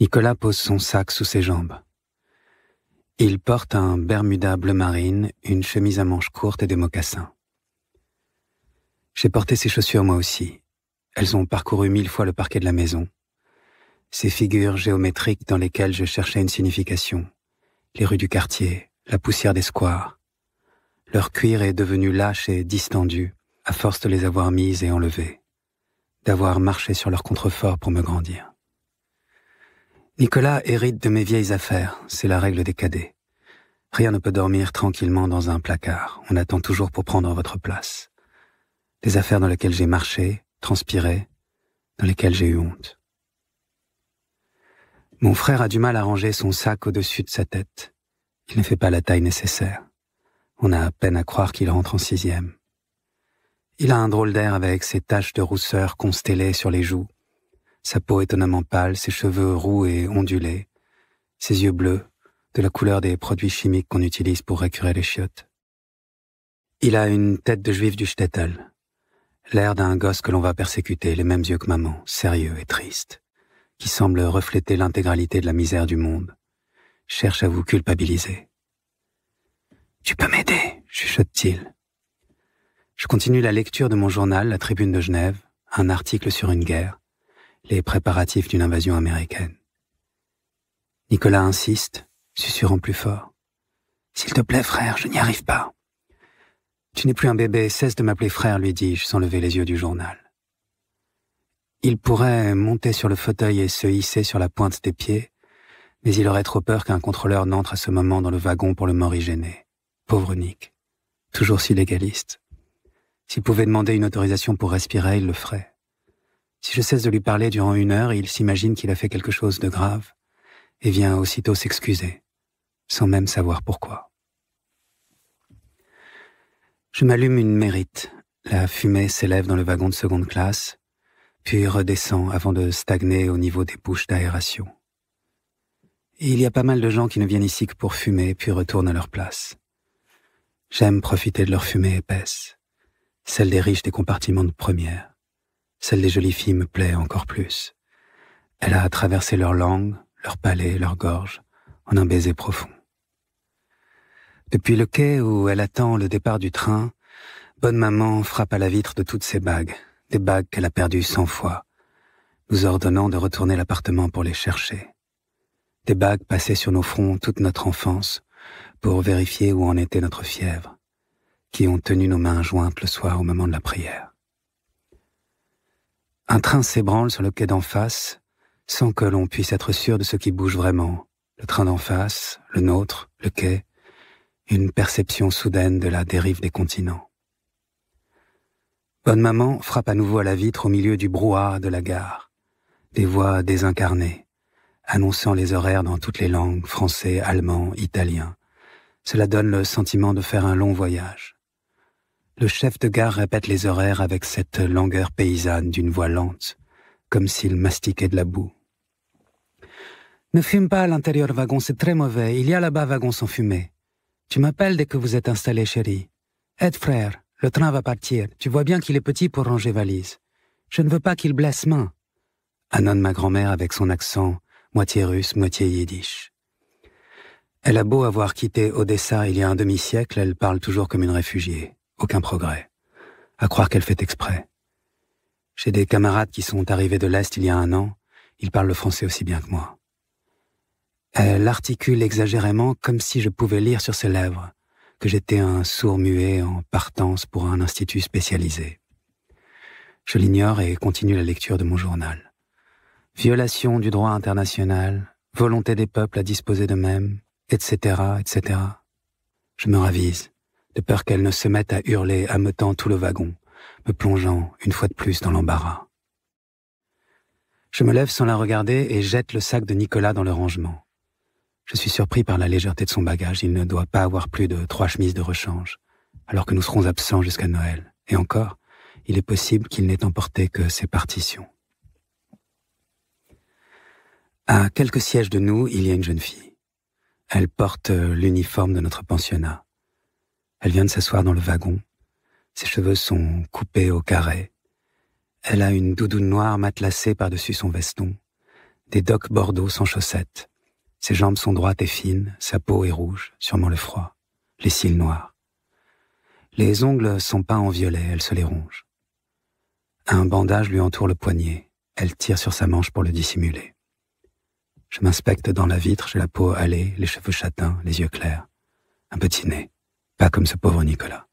Nicolas pose son sac sous ses jambes. Il porte un Bermuda bleu marine, une chemise à manches courtes et des mocassins. J'ai porté ces chaussures moi aussi. Elles ont parcouru mille fois le parquet de la maison. Ces figures géométriques dans lesquelles je cherchais une signification. Les rues du quartier, la poussière des squares. Leur cuir est devenu lâche et distendu, à force de les avoir mises et enlevées, d'avoir marché sur leurs contreforts pour me grandir. Nicolas hérite de mes vieilles affaires, c'est la règle des cadets. Rien ne peut dormir tranquillement dans un placard, on attend toujours pour prendre votre place. Des affaires dans lesquelles j'ai marché, transpiré, dans lesquelles j'ai eu honte. Mon frère a du mal à ranger son sac au-dessus de sa tête. Il ne fait pas la taille nécessaire. On a à peine à croire qu'il rentre en sixième. Il a un drôle d'air avec ses taches de rousseur constellées sur les joues, sa peau étonnamment pâle, ses cheveux roux et ondulés, ses yeux bleus, de la couleur des produits chimiques qu'on utilise pour récurer les chiottes. Il a une tête de juif du shtetl, l'air d'un gosse que l'on va persécuter, les mêmes yeux que maman, sérieux et triste, qui semble refléter l'intégralité de la misère du monde, cherche à vous culpabiliser. Tu peux m'aider, chuchote-t-il. Je continue la lecture de mon journal, La Tribune de Genève, un article sur une guerre, les préparatifs d'une invasion américaine. Nicolas insiste, susurant plus fort. S'il te plaît, frère, je n'y arrive pas. Tu n'es plus un bébé, cesse de m'appeler frère, lui dis-je, sans lever les yeux du journal. Il pourrait monter sur le fauteuil et se hisser sur la pointe des pieds, mais il aurait trop peur qu'un contrôleur n'entre à ce moment dans le wagon pour le morigéner. Pauvre Nick. Toujours si légaliste. S'il pouvait demander une autorisation pour respirer, il le ferait. Si je cesse de lui parler durant une heure, il s'imagine qu'il a fait quelque chose de grave et vient aussitôt s'excuser, sans même savoir pourquoi. Je m'allume une mérite. La fumée s'élève dans le wagon de seconde classe, puis redescend avant de stagner au niveau des bouches d'aération. il y a pas mal de gens qui ne viennent ici que pour fumer, puis retournent à leur place. J'aime profiter de leur fumée épaisse, celle des riches des compartiments de première. Celle des jolies filles me plaît encore plus. Elle a traversé leur langue, leur palais, leur gorge, en un baiser profond. Depuis le quai où elle attend le départ du train, Bonne Maman frappe à la vitre de toutes ses bagues, des bagues qu'elle a perdues cent fois, nous ordonnant de retourner l'appartement pour les chercher. Des bagues passées sur nos fronts toute notre enfance, pour vérifier où en était notre fièvre, qui ont tenu nos mains jointes le soir au moment de la prière. Un train s'ébranle sur le quai d'en face, sans que l'on puisse être sûr de ce qui bouge vraiment. Le train d'en face, le nôtre, le quai, une perception soudaine de la dérive des continents. Bonne maman frappe à nouveau à la vitre au milieu du brouhaha de la gare. Des voix désincarnées, annonçant les horaires dans toutes les langues, français, allemand, italien. Cela donne le sentiment de faire un long voyage. Le chef de gare répète les horaires avec cette langueur paysanne d'une voix lente, comme s'il mastiquait de la boue. Ne fume pas à l'intérieur wagon, c'est très mauvais. Il y a là-bas wagon sans fumée. Tu m'appelles dès que vous êtes installé, chérie. Aide frère, le train va partir. Tu vois bien qu'il est petit pour ranger valise. Je ne veux pas qu'il blesse main. Annonne ma grand-mère avec son accent, moitié russe, moitié yiddish. Elle a beau avoir quitté Odessa il y a un demi-siècle, elle parle toujours comme une réfugiée aucun progrès. À croire qu'elle fait exprès. J'ai des camarades qui sont arrivés de l'Est il y a un an, ils parlent le français aussi bien que moi. Elle articule exagérément comme si je pouvais lire sur ses lèvres que j'étais un sourd-muet en partance pour un institut spécialisé. Je l'ignore et continue la lecture de mon journal. Violation du droit international, volonté des peuples à disposer d'eux-mêmes, etc., etc. Je me ravise de peur qu'elle ne se mette à hurler, ameutant tout le wagon, me plongeant une fois de plus dans l'embarras. Je me lève sans la regarder et jette le sac de Nicolas dans le rangement. Je suis surpris par la légèreté de son bagage. Il ne doit pas avoir plus de trois chemises de rechange, alors que nous serons absents jusqu'à Noël. Et encore, il est possible qu'il n'ait emporté que ses partitions. À quelques sièges de nous, il y a une jeune fille. Elle porte euh, l'uniforme de notre pensionnat. Elle vient de s'asseoir dans le wagon. Ses cheveux sont coupés au carré. Elle a une doudoune noire matelassée par-dessus son veston, des docks bordeaux sans chaussettes. Ses jambes sont droites et fines, sa peau est rouge, sûrement le froid, les cils noirs. Les ongles sont peints en violet, elle se les ronge. Un bandage lui entoure le poignet, elle tire sur sa manche pour le dissimuler. Je m'inspecte dans la vitre, j'ai la peau hâlée, les cheveux châtains, les yeux clairs, un petit nez. Pas comme ce pauvre Nicolas.